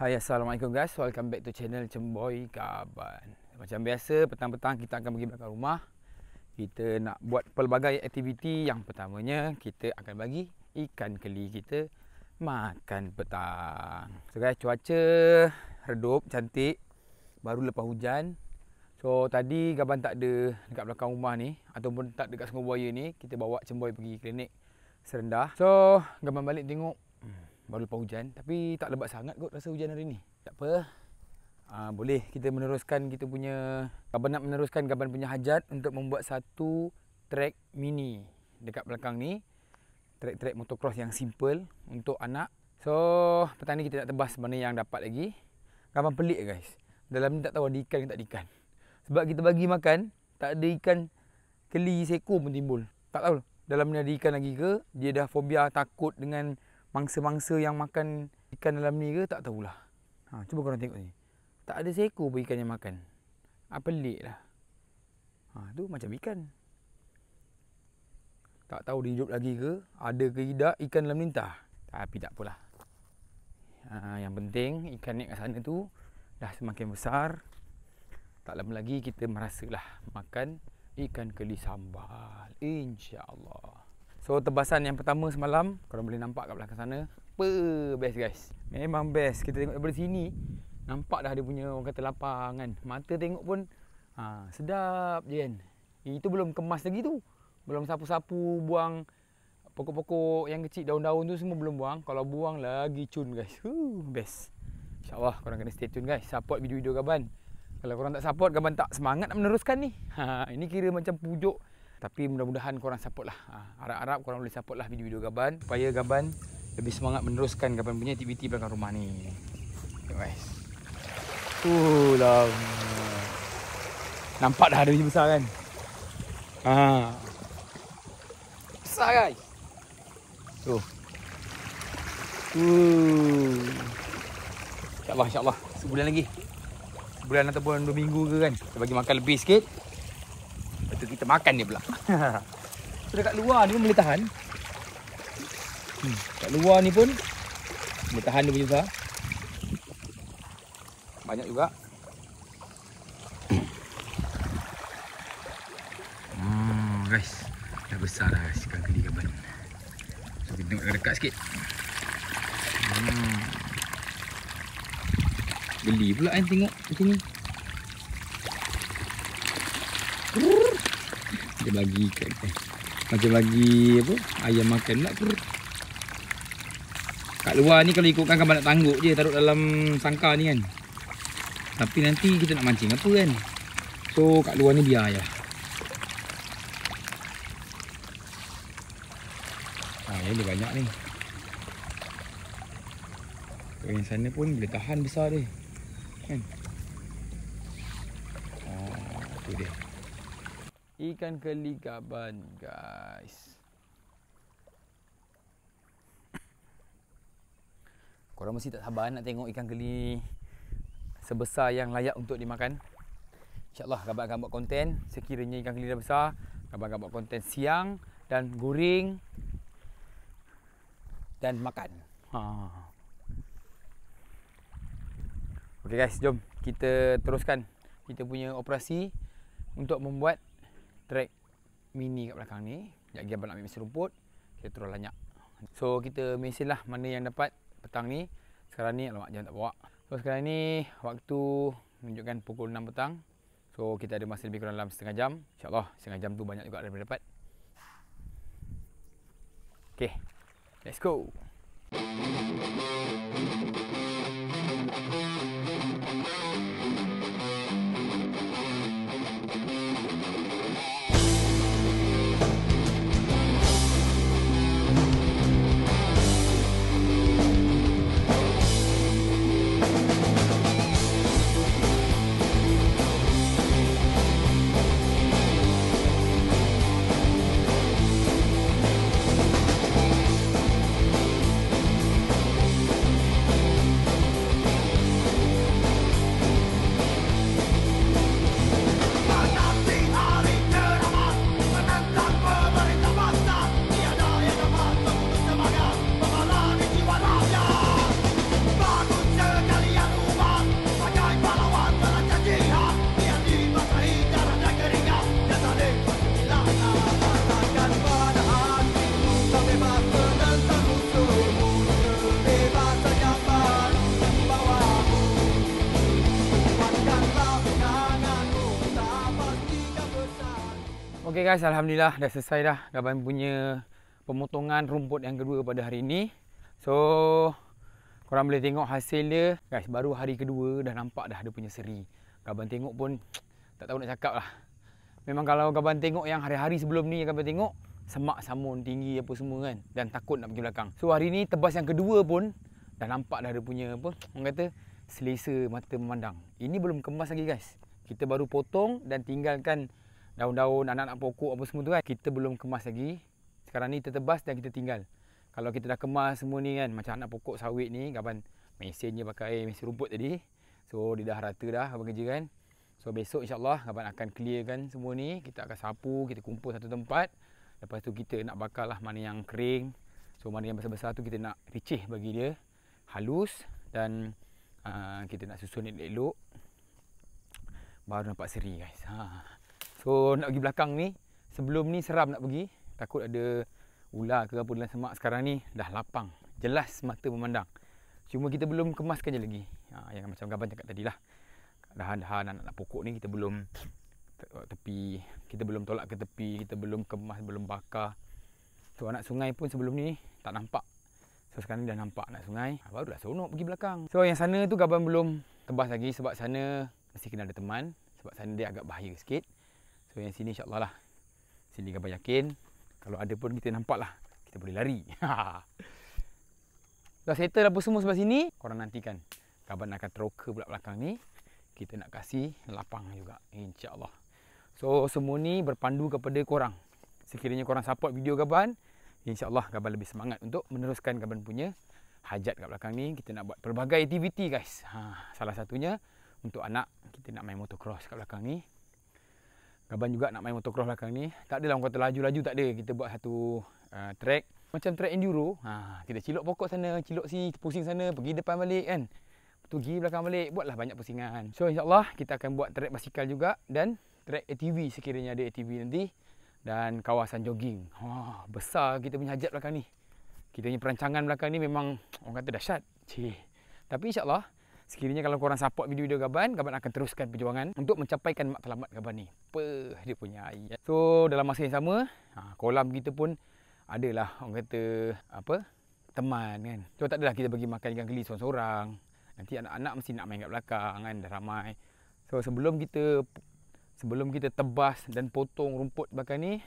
Hai Assalamualaikum guys Welcome back to channel Cemboy Kaban Macam biasa petang-petang kita akan pergi belakang rumah Kita nak buat pelbagai aktiviti Yang pertamanya kita akan bagi ikan keli kita makan petang So guys cuaca redup cantik Baru lepas hujan So tadi Kaban tak ada dekat belakang rumah ni Ataupun tak dekat sungai buaya ni Kita bawa Cemboy pergi klinik serendah So Kaban balik tengok Baru lepas hujan Tapi tak lebat sangat kot rasa hujan hari ni Tak apa ha, Boleh kita meneruskan kita punya Gaban nak meneruskan Gaban punya hajat Untuk membuat satu track mini Dekat belakang ni Track-track motocross yang simple Untuk anak So petang ni kita nak tebas mana yang dapat lagi Gaban pelik guys Dalam ni tak tahu ada ikan ke tak ada ikan Sebab kita bagi makan Tak ada ikan keli seko pun timbul Tak tahu lah. dalam ni ada ikan lagi ke Dia dah fobia takut dengan mangsa-mangsa yang makan ikan dalam ni ke tak tahulah. Ha, cuba korang tengok ni. Tak ada seekor pun ikan yang makan. Ha, pelik lah. Ha, tu macam ikan. Tak tahu dia hidup lagi ke. Ada ke tidak ikan dalam ni entah. Tapi tak apalah. Ha, yang penting ikan ni kat sana tu dah semakin besar. Tak lama lagi kita merasalah makan ikan keli sambal. InsyaAllah. So tebasan yang pertama semalam Korang boleh nampak kat belakang sana Puh, Best guys Memang best Kita tengok daripada sini Nampak dah dia punya orang kata lapang kan Mata tengok pun ha, Sedap je kan Itu belum kemas lagi tu Belum sapu-sapu buang Pokok-pokok yang kecil daun-daun tu semua belum buang Kalau buang lagi cun guys huh, Best InsyaAllah korang kena stay tune guys Support video-video Gaban Kalau korang tak support Gaban tak semangat nak meneruskan ni ha, Ini kira macam pujuk tapi mudah-mudahan korang support lah. Ah, harap-harap korang boleh support lah video-video Gaban. Supaya Gaban lebih semangat meneruskan Gaban punya aktiviti belakang rumah ni. Guys. Uh, lama. Nampak dah ada besar kan? Ha. Besar guys. Tu. Uh. InsyaAllah, insyaAllah. Sebulan lagi. Sebulan ataupun dua minggu ke kan. Kita bagi makan lebih sikit tu kita makan dia pula. so dekat luar ni pun boleh tahan. Hmm, dekat luar ni pun boleh tahan dia punya Banyak juga. Oh hmm, guys, besar dah guys ikan keli gaban. So kita tengok dekat sikit. Hmm. Geli pula kan tengok macam ni. Dia bagi ikan eh. Macam bagi apa Ayam makan pula perut Kat luar ni kalau ikutkan kan banyak tangguk je Taruh dalam sangka ni kan Tapi nanti kita nak mancing apa kan So kat luar ni biar Ayah Ha, ah, dia banyak ni Kau yang sana pun boleh tahan besar dia Kan Oh, tu dia ikan keli gaban guys korang mesti tak sabar nak tengok ikan keli sebesar yang layak untuk dimakan insyaAllah gaban akan buat konten sekiranya ikan keli dah besar gaban akan buat konten siang dan goreng dan makan ha. Okay guys, jom kita teruskan kita punya operasi untuk membuat track mini kat belakang ni. Sekejap lagi abang nak ambil mesin rumput. Kita terus lanyak. So kita mesin lah mana yang dapat petang ni. Sekarang ni alamak jangan tak bawa. So sekarang ni waktu menunjukkan pukul 6 petang. So kita ada masa lebih kurang dalam setengah jam. InsyaAllah setengah jam tu banyak juga ada boleh dapat. Okay. Let's go. Let's go. Okay guys, alhamdulillah dah selesai dah Gaban punya pemotongan rumput yang kedua pada hari ini. So, korang boleh tengok hasil dia. Guys, baru hari kedua dah nampak dah ada punya seri. Gaban tengok pun tak tahu nak cakap lah. Memang kalau Gaban tengok yang hari-hari sebelum ni Gaban tengok, semak samun tinggi apa semua kan. Dan takut nak pergi belakang. So, hari ni tebas yang kedua pun dah nampak dah ada punya apa, orang kata selesa mata memandang. Ini belum kemas lagi guys. Kita baru potong dan tinggalkan daun-daun, anak-anak pokok apa semua tu kan kita belum kemas lagi. Sekarang ni tertebas dan kita tinggal. Kalau kita dah kemas semua ni kan macam anak pokok sawit ni gaban mesinnya pakai mesin rumput tadi. So dia dah rata dah apa kerja kan. So besok insya-Allah gaban akan clearkan semua ni, kita akan sapu, kita kumpul satu tempat. Lepas tu kita nak bakar lah mana yang kering. So mana yang besar-besar tu kita nak ricih bagi dia halus dan uh, kita nak susun ni elok. Baru nampak seri guys. Ha. So nak pergi belakang ni Sebelum ni seram nak pergi Takut ada ular ke apa dalam semak Sekarang ni dah lapang Jelas mata memandang Cuma kita belum kemaskan je lagi ha, Yang macam Gaban cakap tadi lah Dahan-dahan anak-anak pokok ni kita belum eh, tepi Kita belum tolak ke tepi Kita belum kemas, belum bakar So anak sungai pun sebelum ni tak nampak So sekarang ni dah nampak anak sungai ha, Barulah seronok pergi belakang So yang sana tu Gaban belum tebas lagi Sebab sana mesti kena ada teman Sebab sana dia agak bahaya sikit So yang sini insyaAllah lah Sini gambar kan yakin Kalau ada pun kita nampak lah Kita boleh lari Dah settle apa semua sebelah sini Korang nantikan Kabar nak akan teroka pula belakang ni Kita nak kasih lapang juga InsyaAllah So semua ni berpandu kepada korang Sekiranya korang support video Gaban InsyaAllah Gaban lebih semangat untuk meneruskan Gaban punya hajat kat belakang ni Kita nak buat pelbagai aktiviti guys ha, Salah satunya untuk anak kita nak main motocross kat belakang ni Gaban juga nak main motocross belakang ni. Tak adalah orang kata laju-laju tak ada. Kita buat satu uh, track. Macam track enduro. Ha, kita cilok pokok sana, cilok si, pusing sana, pergi depan balik kan. Pergi belakang balik, buatlah banyak pusingan. So insyaAllah kita akan buat track basikal juga dan track ATV sekiranya ada ATV nanti. Dan kawasan jogging. Ha, besar kita punya hajat belakang ni. Kita punya perancangan belakang ni memang orang kata dahsyat. Cih. Tapi insyaAllah, Sekiranya kalau korang support video-video Gaban, Gaban akan teruskan perjuangan untuk mencapaikan mak terlambat Gaban ni. Peh, dia punya ayat. So, dalam masa yang sama, ha, kolam kita pun adalah orang kata apa? Teman kan. So, tak adalah kita bagi makan ikan keli seorang-seorang. Nanti anak-anak mesti nak main kat belakang kan, dah ramai. So, sebelum kita sebelum kita tebas dan potong rumput bakal ni,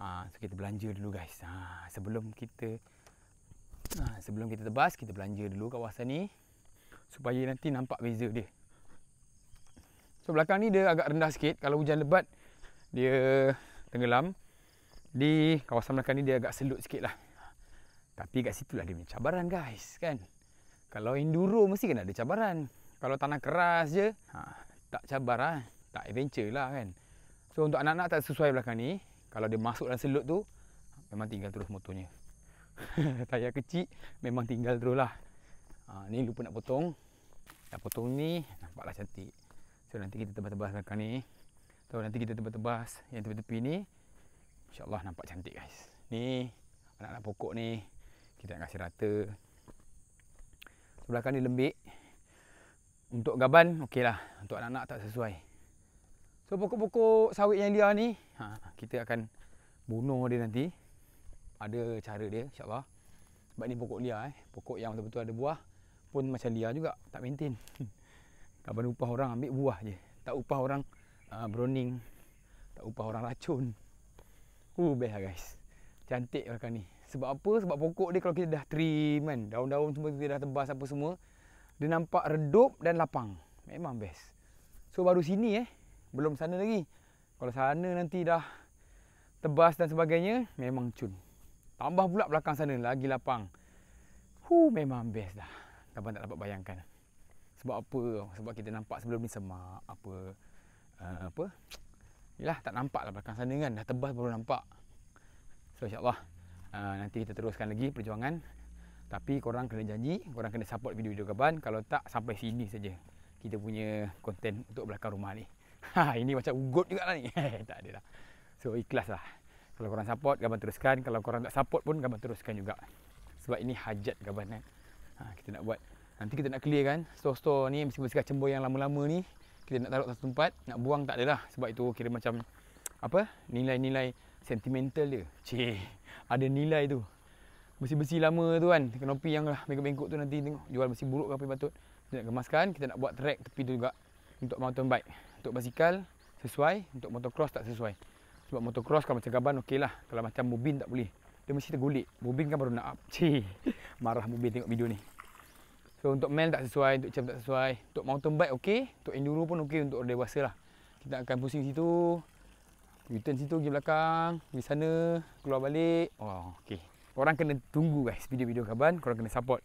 ha, so kita belanja dulu guys. Ha, sebelum kita sebelum kita tebas, kita belanja dulu kawasan ni supaya nanti nampak beza dia. So belakang ni dia agak rendah sikit kalau hujan lebat dia tenggelam. Di kawasan belakang ni dia agak selut lah. Tapi kat situlah dia punya cabaran guys, kan? Kalau enduro mesti kena ada cabaran. Kalau tanah keras je, ha, tak cabar lah. Ha? Tak adventure lah kan. So untuk anak-anak tak sesuai belakang ni. Kalau dia masuk dalam selut tu, memang tinggal terus motonya. Tayar kecil, memang tinggal terus lah. Ha, ni lupa nak potong. nak potong ni, nampaklah cantik. So nanti kita tebas-tebas belakang ni. So nanti kita tebas-tebas yang tepi-tepi ni. InsyaAllah nampak cantik guys. Ni, anak-anak pokok ni. Kita nak kasih rata. Sebelah kan ni lembik. Untuk gaban, okey lah. Untuk anak-anak tak sesuai. So pokok-pokok sawit yang liar ni, ha, kita akan bunuh dia nanti. Ada cara dia, insyaAllah. Sebab ni pokok liar eh. Pokok yang betul-betul ada buah pun macam dia juga tak maintain kadang upah orang ambil buah je tak upah orang uh, ah, browning tak upah orang racun Uh, best lah guys cantik kan ni sebab apa? sebab pokok dia kalau kita dah trim kan daun-daun semua kita dah tebas apa semua dia nampak redup dan lapang memang best so baru sini eh belum sana lagi kalau sana nanti dah tebas dan sebagainya memang cun tambah pula belakang sana lagi lapang Huh, memang best dah. Abang tak dapat bayangkan Sebab apa Sebab kita nampak sebelum ni semak Apa uh, Apa Yalah tak nampak lah belakang sana kan Dah tebas baru nampak So insyaAllah uh, Nanti kita teruskan lagi perjuangan Tapi korang kena janji Korang kena support video-video Gaban Kalau tak sampai sini saja Kita punya konten untuk belakang rumah ni ha, Ini macam ugut juga lah ni eh, Tak ada lah So ikhlas lah Kalau korang support Gaban teruskan Kalau korang tak support pun Gaban teruskan juga Sebab ini hajat Gaban eh ha, kita nak buat nanti kita nak clear kan store-store ni mesti mesti cembur yang lama-lama ni kita nak taruh satu tempat nak buang tak adalah sebab itu kira macam apa nilai-nilai sentimental dia Cik, ada nilai tu besi-besi lama tu kan kenopi yang lah bengkok-bengkok tu nanti tengok jual besi buruk ke apa yang patut kita nak kemaskan kita nak buat track tepi tu juga untuk mountain bike untuk basikal sesuai untuk motocross tak sesuai sebab motocross kalau macam gaban okey lah kalau macam mobil tak boleh dia mesti tergulik Mubin kan baru nak up Cih Marah Mubin tengok video ni So untuk male tak sesuai Untuk champ tak sesuai Untuk mountain bike okey Untuk enduro pun okey Untuk orang dewasa lah Kita akan pusing situ u situ pergi belakang Pergi sana Keluar balik Oh okey Korang kena tunggu guys Video-video kaban Korang kena support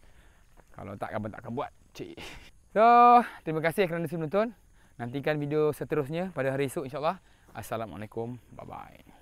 Kalau tak kaban tak akan buat Cih So Terima kasih kerana sudah menonton Nantikan video seterusnya Pada hari esok insyaAllah Assalamualaikum Bye-bye